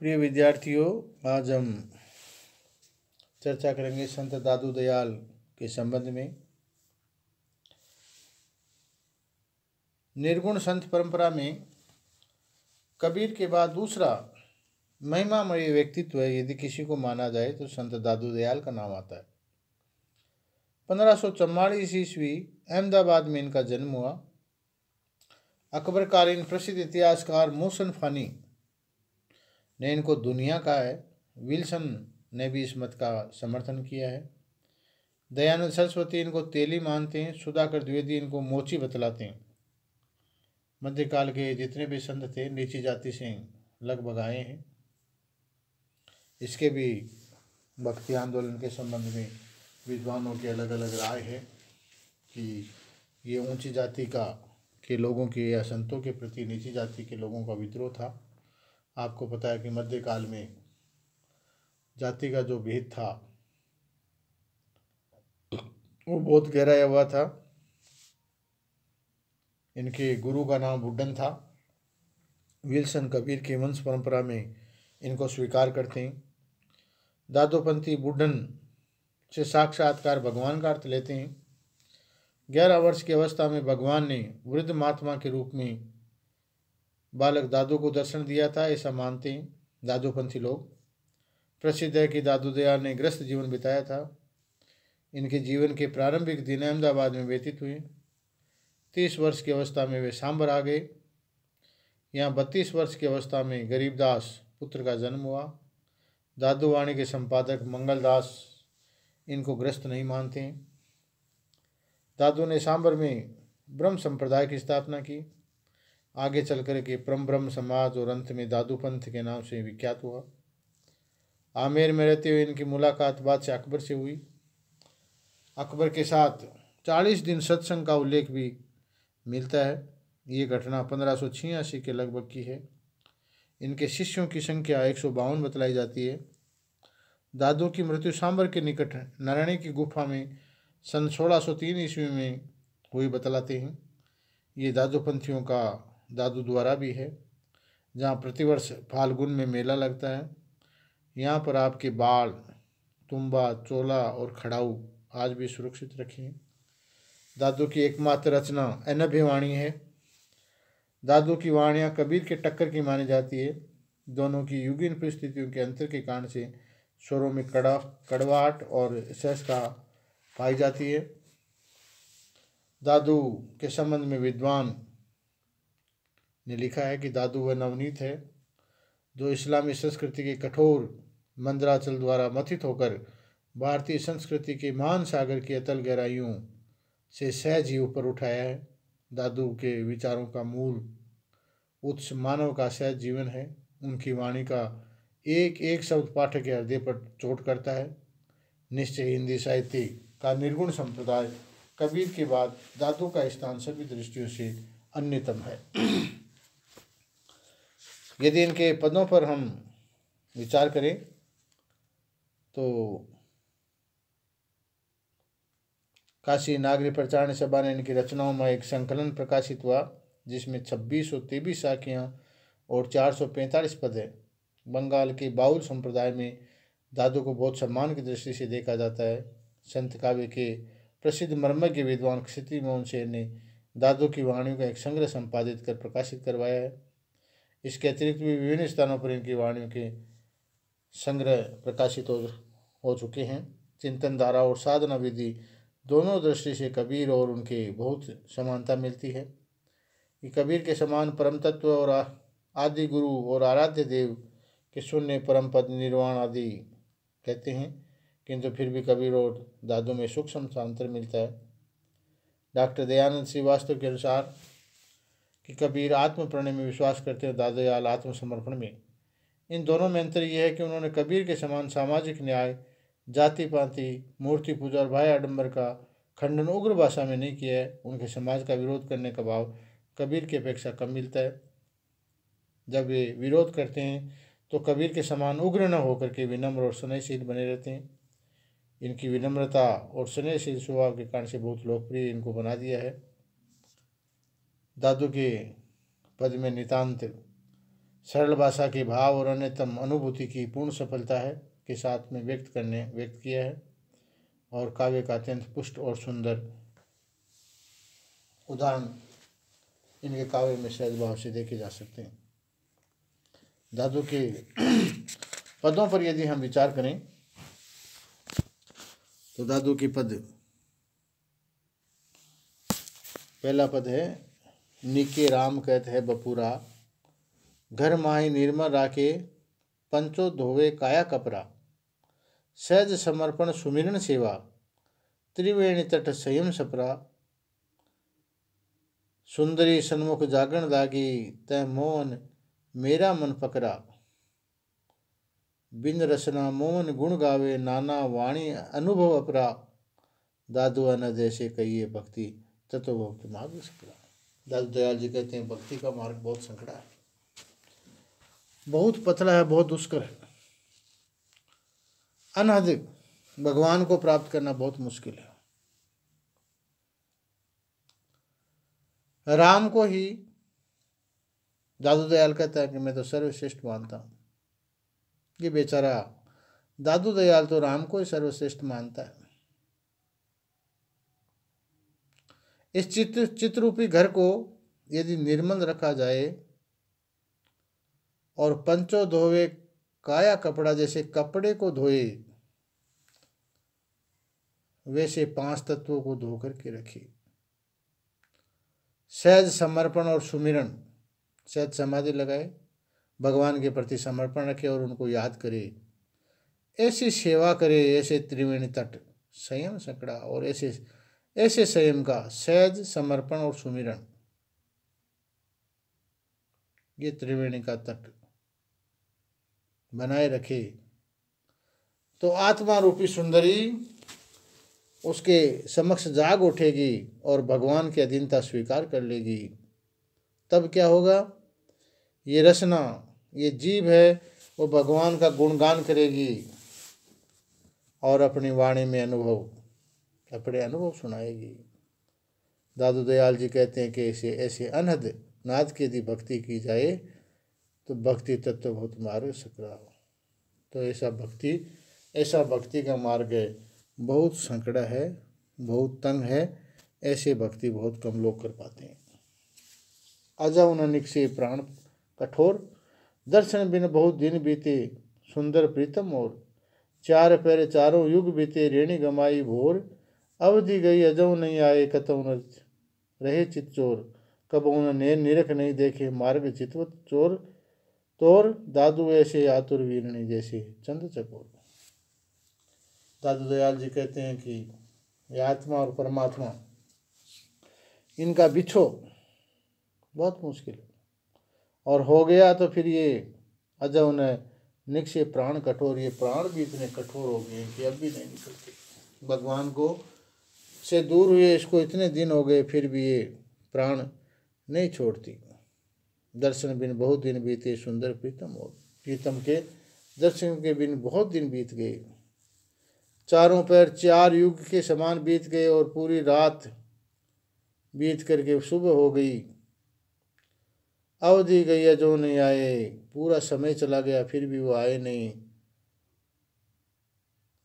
प्रिय विद्यार्थियों आज हम चर्चा करेंगे संत दादू दयाल के संबंध में निर्गुण संत परंपरा में कबीर के बाद दूसरा महिमामय व्यक्तित्व है यदि किसी को माना जाए तो संत दादू दयाल का नाम आता है पंद्रह सौ चौवालीस ईस्वी अहमदाबाद में इनका जन्म हुआ अकबरकालीन प्रसिद्ध इतिहासकार मोहसन फानी ने इनको दुनिया का है विल्सन ने भी इस मत का समर्थन किया है दयानंद सरस्वती इनको तेली मानते हैं सुधाकर द्विवेदी इनको मोची बतलाते हैं मध्यकाल के जितने भी संत थे नीची जाति से लगभग आए हैं इसके भी भक्ति आंदोलन के संबंध में विद्वानों की अलग अलग राय है कि ये ऊंची जाति का के लोगों के या संतों के प्रति नीची जाति के लोगों का विद्रोह था आपको पता है कि मध्यकाल में जाति का जो भेद था वो बहुत गहराया हुआ था इनके गुरु का नाम बुड्डन था विल्सन कबीर की वंश परंपरा में इनको स्वीकार करते हैं दादोपंथी बुड्ढन से साक्षात्कार भगवान का अर्थ लेते हैं ग्यारह वर्ष की अवस्था में भगवान ने वृद्ध महात्मा के रूप में बालक दादू को दर्शन दिया था ऐसा मानते हैं दादूपंथी लोग प्रसिद्ध है कि दादू दयाल ने ग्रस्त जीवन बिताया था इनके जीवन के प्रारंभिक दिन अहमदाबाद में व्यतीत हुए तीस वर्ष की अवस्था में वे सांबर आ गए यहाँ बत्तीस वर्ष की अवस्था में गरीबदास पुत्र का जन्म हुआ दादूवाणी के संपादक मंगलदास इनको ग्रस्त नहीं मानते दादू ने सांबर में ब्रह्म संप्रदाय की स्थापना की आगे चल के परम ब्रह्म समाज और अंत में दादू पंथ के नाम से विख्यात हुआ आमेर में रहते हुए इनकी मुलाकात बादशाह अकबर से हुई अकबर के साथ चालीस दिन सत्संग का उल्लेख भी मिलता है ये घटना पंद्रह के लगभग की है इनके शिष्यों की संख्या एक बतलाई जाती है दादू की मृत्यु सांबर के निकट नारायणी की गुफा में सन 1603 ईस्वी में हुई बतलाते हैं ये दादू पंथियों का दादू द्वारा भी है जहाँ प्रतिवर्ष फाल्गुन में मेला लगता है यहाँ पर आपके बाल तुम्बा चोला और खड़ाऊ आज भी सुरक्षित रखें दादू की एकमात्र रचना अनभ्यवाणी है दादू की वाणियाँ कबीर के टक्कर की मानी जाती है दोनों की युगिन परिस्थितियों के अंतर के कारण से स्वरों में कड़ा कड़वाहट और सहजता पाई जाती है दादू के संबंध में विद्वान ने लिखा है कि दादू वह नवनीत है जो इस्लामी संस्कृति के कठोर मंदराचल द्वारा मथित होकर भारतीय संस्कृति के महान सागर की अतल गहराइयों से सहज ही ऊपर उठाया है दादू के विचारों का मूल उत्स मानव का सहज जीवन है उनकी वाणी का एक एक शब्द पाठक के हृदय पर चोट करता है निश्चय हिंदी साहित्य का निर्गुण संप्रदाय कबीर के बाद दादू का स्थान सभी दृष्टियों से अन्यतम है यदि इनके पदों पर हम विचार करें तो काशी नागरी प्रचारण सभा ने इनकी रचनाओं में एक संकलन प्रकाशित हुआ जिसमें छब्बीस सौ तेबीस शाखियाँ और चार सौ पैंतालीस पद हैं बंगाल के बाउल संप्रदाय में दादू को बहुत सम्मान की दृष्टि से देखा जाता है संत काव्य के प्रसिद्ध मर्मज्ञ विद्वान क्षिति मोहन सेन ने दादू की वाणियों का एक संग्रह संपादित कर प्रकाशित करवाया है इसके अतिरिक्त भी विभिन्न स्थानों पर इनकी वाणियों के संग्रह प्रकाशित हो, हो चुके हैं चिंतन धारा और साधना विधि दोनों दृष्टि से कबीर और उनके बहुत समानता मिलती है कि कबीर के समान परम तत्व और आदि गुरु और आराध्य देव के शून्य परम पद निर्वाण आदि कहते हैं किंतु फिर भी कबीर और दादू में सूक्ष्म अंतर मिलता है डॉक्टर दयानंद श्रीवास्तव के अनुसार कि कबीर आत्म प्रणय में विश्वास करते और दादयाल आत्मसमर्पण में इन दोनों में अंतर यह है कि उन्होंने कबीर के समान सामाजिक न्याय जाति पाति मूर्ति पूजा और भाई आडम्बर का खंडन उग्र भाषा में नहीं किया है उनके समाज का विरोध करने का भाव कबीर की अपेक्षा कम मिलता है जब वे विरोध करते हैं तो कबीर के समान उग्र न होकर के विनम्र और स्नेहशील बने रहते हैं इनकी विनम्रता और स्नेहशील स्वभाव के कारण से बहुत लोकप्रिय इनको बना दिया है दादू के पद में नितांत सरल भाषा के भाव और अन्यतम अनुभूति की पूर्ण सफलता है के साथ में व्यक्त करने व्यक्त किया है और काव्य का अत्यंत पुष्ट और सुंदर उदाहरण इनके काव्य में सहज भाव से देखे जा सकते हैं दादू के पदों पर यदि हम विचार करें तो दादू के पद पहला पद है निके राम कहते हैं बपुरा घर माही निर्मल राके पंचो धोवे काया कपरा सहज समर्पण सुमिरन सेवा त्रिवेणी तट संयम सपरा सुंदरी सन्मुख जागरण लागी तय मोन मेरा मन पकड़ा बिन रसना मोहन गुण गावे नाना वाणी अनुभव अपरा दादुआ न जैसे कहिए भक्ति तत्व भक्त माग सकरा दास दयाल जी कहते हैं भक्ति का मार्ग बहुत संकड़ा है बहुत पतला है बहुत दुष्कर है अनहद भगवान को प्राप्त करना बहुत मुश्किल है राम को ही दादू दयाल कहता है कि मैं तो सर्वश्रेष्ठ मानता हूँ ये बेचारा दादू दयाल तो राम को ही सर्वश्रेष्ठ मानता है इस चित्र चित्रूपी घर को यदि निर्मल रखा जाए और पंचो धोवे काया कपड़ा जैसे कपड़े को धोए वैसे पांच तत्वों को धो करके रखे सहज समर्पण और सुमिरण सहज समाधि लगाए भगवान के प्रति समर्पण रखे और उनको याद करे ऐसी सेवा करे ऐसे त्रिवेणी तट संयम सकड़ा और ऐसे ऐसे संयम का सहज समर्पण और सुमिरण ये त्रिवेणी का तट बनाए रखे तो आत्मा रूपी सुंदरी उसके समक्ष जाग उठेगी और भगवान की अधीनता स्वीकार कर लेगी तब क्या होगा ये रचना ये जीव है वो भगवान का गुणगान करेगी और अपनी वाणी में अनुभव अपने अनुभव सुनाएगी दादू दयाल जी कहते हैं कि ऐसे ऐसे अनहद नाद की यदि भक्ति की जाए तो भक्ति तत्व बहुत मार्ग हो तो ऐसा भक्ति ऐसा भक्ति का मार्ग बहुत संकड़ा है बहुत तंग है ऐसे भक्ति बहुत कम लोग कर पाते हैं अजा उन्होंने से प्राण कठोर दर्शन बिन बहुत दिन बीते सुंदर प्रीतम और चार पैर चारों युग बीते रेणी गमाई भोर अवधि गई अजऊ नहीं आए कतौ रहे चित चोर कब उन्होंने निरख नहीं देखे मार्ग चितवत चोर तोर दादू ऐसे आतुर वीरणी जैसे चंद चकोर दादू दयाल जी कहते हैं कि ये आत्मा और परमात्मा इनका बिछो बहुत मुश्किल और हो गया तो फिर ये अजय उन्हें निक्षे प्राण कठोर ये प्राण भी इतने कठोर हो गए कि अब भी नहीं निकलते भगवान को से दूर हुए इसको इतने दिन हो गए फिर भी ये प्राण नहीं छोड़ती दर्शन बिन बहुत दिन बीते सुंदर प्रीतम और प्रीतम के दर्शन के बिन बहुत दिन बीत गए चारों पैर चार युग के समान बीत गए और पूरी रात बीत करके सुबह हो गई अवधि गई है जो नहीं आए पूरा समय चला गया फिर भी वो आए नहीं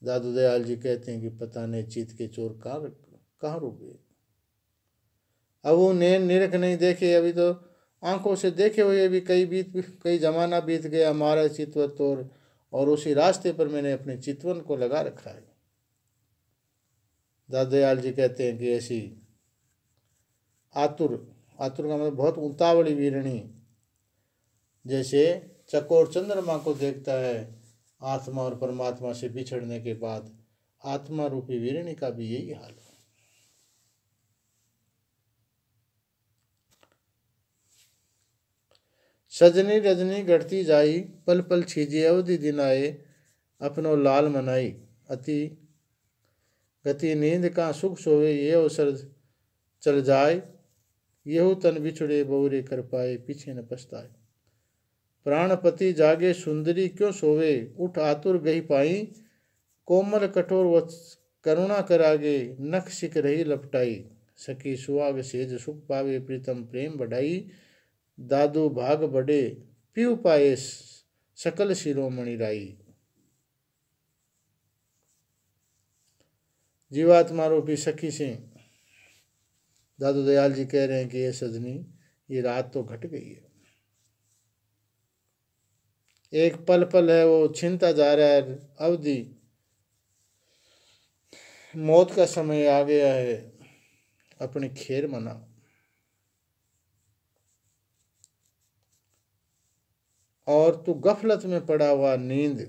दादू दयाल जी कहते हैं कि पता नहीं चीत के चोर कहाँ कहाँ रुक गए अब वो नैन निरख नहीं देखे अभी तो आंखों से देखे हुए भी कई बीत कई जमाना बीत गया हमारा चितव तोर और उसी रास्ते पर मैंने अपने चितवन को लगा रखा है दादयाल जी कहते हैं कि ऐसी आतुर आतुर का मतलब बहुत उतावली वीरणी जैसे चकोर चंद्रमा को देखता है आत्मा और परमात्मा से बिछड़ने के बाद आत्मा रूपी वीरणी का भी यही हाल है सजनी रजनी गढ़ती जाई पल पल छीजे अवधि दिन आए अपनो लाल मनाई अति गति नींद का सुख सोवे ये अवसर चल जाए यहु तन बिछड़े बहुरे कर पाए पीछे न पछताए प्राणपति जागे सुंदरी क्यों सोवे उठ आतुर गई पाई कोमल कठोर व करुणा करागे नख सिक रही लपटाई सकी सुहाग सेज सुख पावे प्रीतम प्रेम बढ़ाई दादू भाग बड़े पी पाए सकल शिरोमणि राई जीवात्मा रूपी सखी से दादू दयाल जी कह रहे हैं कि ये सजनी ये रात तो घट गई है एक पल पल है वो छिनता जा रहा है अवधि मौत का समय आ गया है अपने खेर मनाओ और तू गफलत में पड़ा हुआ नींद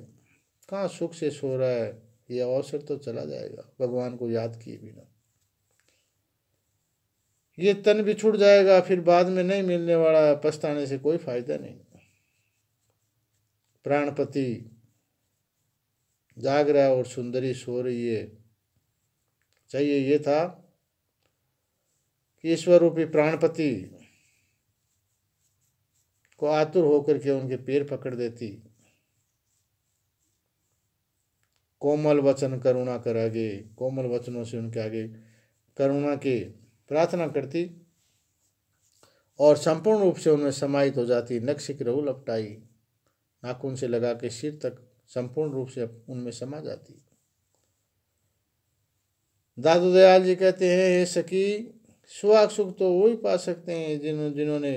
कहाँ सुख से सो रहा है ये अवसर तो चला जाएगा भगवान को याद किए बिना ये तन भी छूट जाएगा फिर बाद में नहीं मिलने वाला पछताने से कोई फायदा नहीं प्राणपति जाग रहा और सुंदरी सो रही है चाहिए ये था कि ईश्वर रूपी प्राणपति को आतुर होकर के उनके पैर पकड़ देती कोमल वचन करुणा कर आगे कोमल वचनों से उनके आगे करुणा की प्रार्थना करती और संपूर्ण रूप से उनमें समाहित हो जाती नक्श की रहू लपटाई नाखून से लगा के सिर तक संपूर्ण रूप से उनमें समा जाती दादू दयाल जी कहते हैं हे सखी सुहाग सुख तो वो ही पा सकते हैं जिन जिन्होंने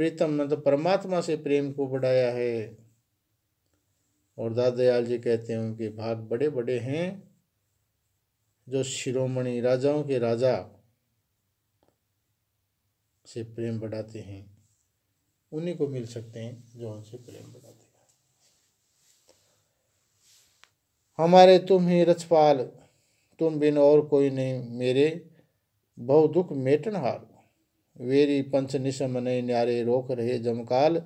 प्रीतम ने तो परमात्मा से प्रेम को बढ़ाया है और दादयाल जी कहते हैं उनके भाग बड़े बड़े हैं जो शिरोमणि राजाओं के राजा से प्रेम बढ़ाते हैं उन्हीं को मिल सकते हैं जो उनसे प्रेम बढ़ाते हैं हमारे तुम ही रछपाल तुम बिन और कोई नहीं मेरे बहु दुख मेटनहार वेरी पंच नहीं न्यारे रोक रहे जमकाल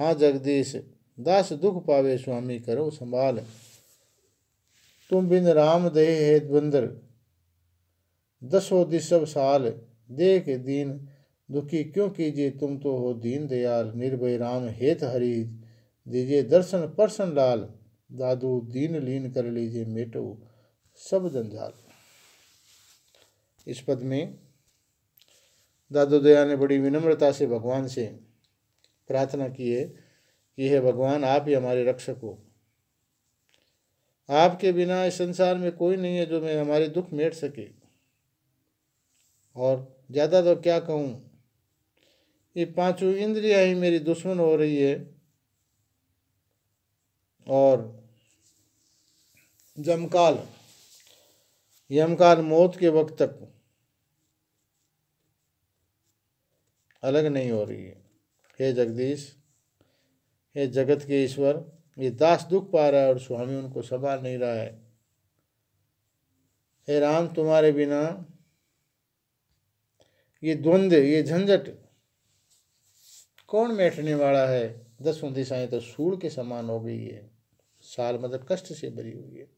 हाँ जगदीश दास दुख पावे स्वामी करो संभाल तुम बिन राम दे हे द्वंदर दसो दिशव साल देख दीन दुखी क्यों कीजिए तुम तो हो दीन दयाल निर्भय राम हेत हरि दीजिए दर्शन परसन लाल दादू दीन लीन कर लीजिए मेटो सब जंजाल इस पद में दादो दया ने बड़ी विनम्रता से भगवान से प्रार्थना की है कि हे भगवान आप ही हमारे रक्षक हो आपके बिना इस संसार में कोई नहीं है जो मैं हमारे दुख मेट सके और ज़्यादा तो क्या कहूँ ये पांचों इंद्रिया ही मेरी दुश्मन हो रही है और जमकाल यमकाल मौत के वक्त तक अलग नहीं हो रही है हे जगदीश हे जगत के ईश्वर ये दास दुख पा रहा है और स्वामी उनको संभाल नहीं रहा है हे राम तुम्हारे बिना ये द्वंद्व ये झंझट कौन बैठने वाला है दसवीं दिशाएं तो सूर के समान हो गई है साल मतलब कष्ट से भरी हुई है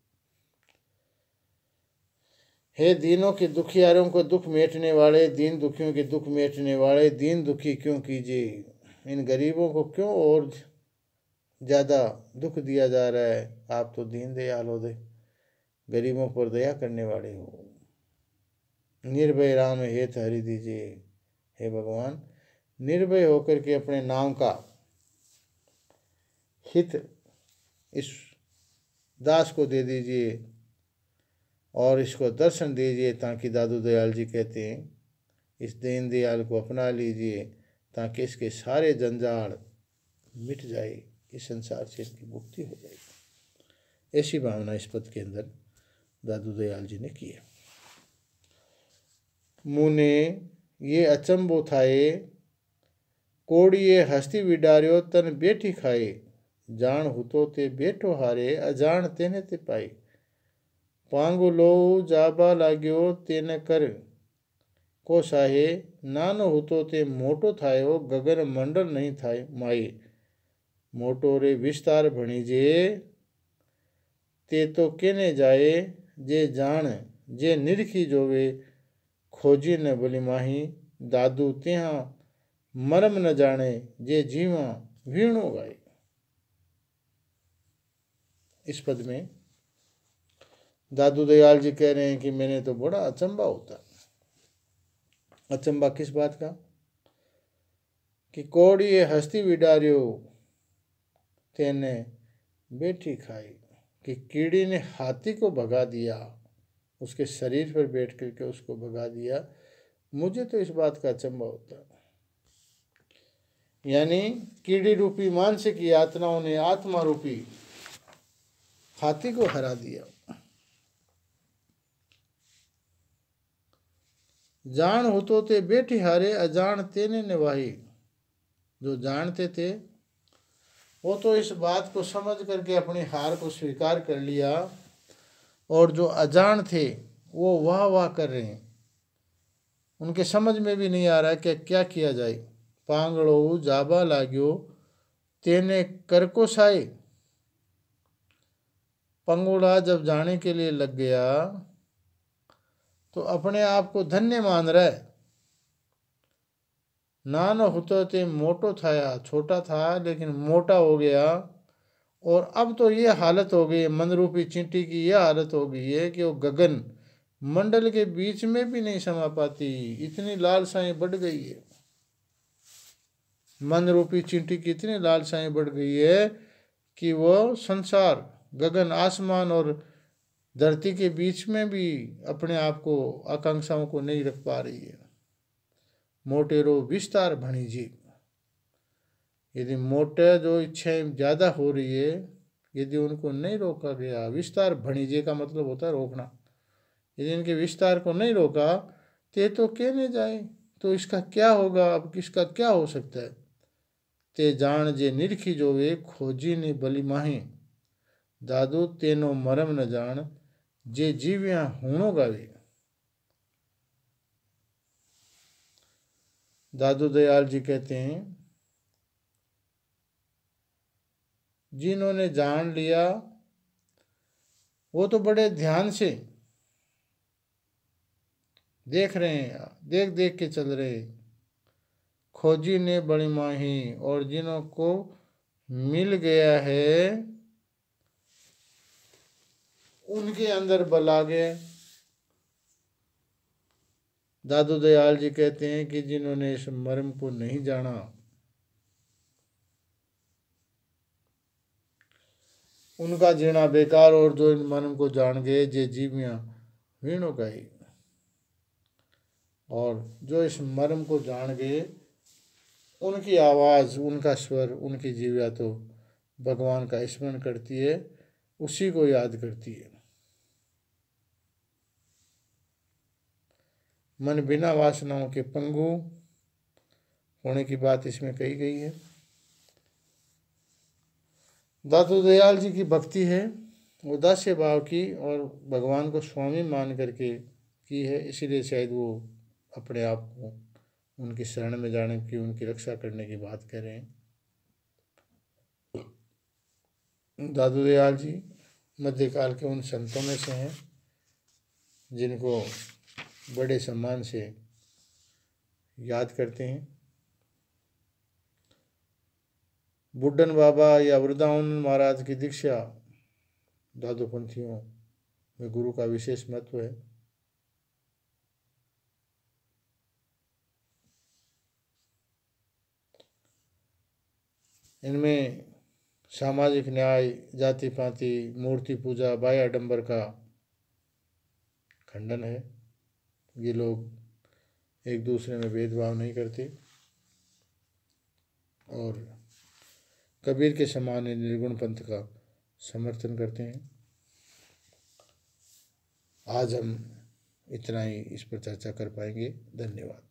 हे दीनों के दुखियारों को दुख मेटने वाले दीन दुखियों के दुख मेटने वाले दीन दुखी क्यों कीजिए इन गरीबों को क्यों और ज़्यादा दुख दिया जा रहा है आप तो दीन दयाल हो दे गरीबों पर दया करने वाले हो निर्भय राम हेत हरि दीजिए हे भगवान निर्भय होकर के अपने नाम का हित इस दास को दे दीजिए और इसको दर्शन दीजिए ताकि दादू दयाल जी कहते हैं इस दीन दयाल को अपना लीजिए ताकि इसके सारे जंजाड़ मिट जाए इस संसार से इसकी मुक्ति हो जाए ऐसी भावना इस पद के अंदर दादू दयाल जी ने की है मुने ये अचंबो थाए कोड़िए हस्ती विडार्यो तन बेटी खाए जान हुतो ते बेटो हारे अजान तेने ते पाई पांगु लो जाबा लाग्यो तेने कर कोशाहे नानो हुतो ते मोटो थायो गगन मंडल नहीं थाय माये मोटो रे विस्तार भणिजे ते तो केने जाए जे जान जे निरखी जोवे खोजी न बोली माही दादू त्या मरम न जाने जे जीवा वीणो गाए इस पद में दादू दयाल जी कह रहे हैं कि मैंने तो बड़ा अचंबा होता अचंबा किस बात का कि कोड़ी हस्ती विडारियो तेने बेटी खाई कि कीड़ी ने हाथी को भगा दिया उसके शरीर पर बैठ करके उसको भगा दिया मुझे तो इस बात का अचंबा होता यानी कीड़ी रूपी मानसिक यातनाओं ने आत्मा रूपी हाथी को हरा दिया जान हो तो ते बेठी हारे अजान तेने निवाही जो जानते थे वो तो इस बात को समझ करके अपनी हार को स्वीकार कर लिया और जो अजान थे वो वाह वाह कर रहे हैं उनके समझ में भी नहीं आ रहा कि क्या किया जाए पांगड़ो जाबा लाग्यो तेने कर को साए पंगोड़ा जब जाने के लिए लग गया तो अपने आप को धन्य मान रहे है नान होते थे मोटो था या छोटा था लेकिन मोटा हो गया और अब तो ये हालत हो गई मन रूपी चींटी की यह हालत हो गई है कि वो गगन मंडल के बीच में भी नहीं समा पाती इतनी लालसाएं बढ़ गई है रूपी चींटी की इतनी लालसाएं बढ़ गई है कि वो संसार गगन आसमान और धरती के बीच में भी अपने आप को आकांक्षाओं को नहीं रख पा रही है मोटेरो विस्तार भणिजी यदि मोटे जो इच्छाएं ज़्यादा हो रही है यदि उनको नहीं रोका गया विस्तार भणिजे का मतलब होता है रोकना यदि इनके विस्तार को नहीं रोका ते तो कहने जाए तो इसका क्या होगा अब किसका क्या हो सकता है ते जान जे निरखी जो वे खोजी ने बली माही दादू तेनो मरम न जान जे जीविया हूणो गावे दादू दयाल जी कहते हैं जिन्होंने जान लिया वो तो बड़े ध्यान से देख रहे हैं देख देख के चल रहे खोजी ने बड़ी माही और जिन्हों को मिल गया है उनके अंदर बल आ गया दादू दयाल जी कहते हैं कि जिन्होंने इस मर्म को नहीं जाना उनका जीना बेकार और जो इन मर्म को जान गए जे जीवियां वीणों का ही और जो इस मर्म को जान गए उनकी आवाज़ उनका स्वर उनकी जीविया तो भगवान का स्मरण करती है उसी को याद करती है मन बिना वासनाओं के पंगु होने की बात इसमें कही गई है दातु दयाल जी की भक्ति है वो दास्य भाव की और भगवान को स्वामी मान करके की है इसीलिए शायद वो अपने आप को उनकी शरण में जाने की उनकी रक्षा करने की बात कर रहे हैं दादू दयाल जी मध्यकाल के उन संतों में से हैं जिनको बड़े सम्मान से याद करते हैं बुड्ढन बाबा या वृद्धावन महाराज की दीक्षा दादोपंथियों में गुरु का विशेष महत्व है इनमें सामाजिक न्याय जाति पाति मूर्ति पूजा बाया आडम्बर का खंडन है ये लोग एक दूसरे में भेदभाव नहीं करते और कबीर के समान निर्गुण पंथ का समर्थन करते हैं आज हम इतना ही इस पर चर्चा कर पाएंगे धन्यवाद